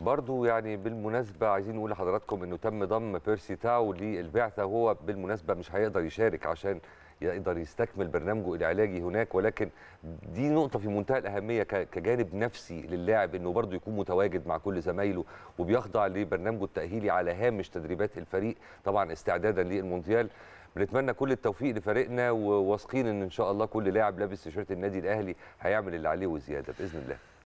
برضو يعني بالمناسبة عايزين نقول لحضراتكم أنه تم ضم بيرسي تاو للبعثة هو بالمناسبة مش هيقدر يشارك عشان يقدر يستكمل برنامجه العلاجي هناك ولكن دي نقطة في منتهى الأهمية كجانب نفسي للاعب أنه برضه يكون متواجد مع كل زمايله وبيخضع لبرنامجه التأهيلي على هامش تدريبات الفريق طبعا استعدادا للمونديال بنتمنى كل التوفيق لفريقنا وواثقين ان ان شاء الله كل لاعب لابس تيشيرت النادي الاهلي هيعمل اللي عليه وزياده باذن الله